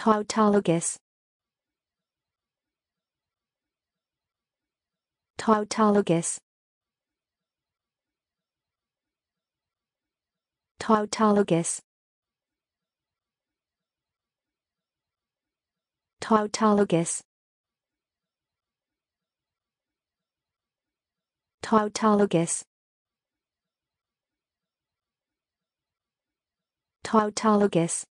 Tautologous Tautologous Tautologous Tautologous Tautologous Tautologous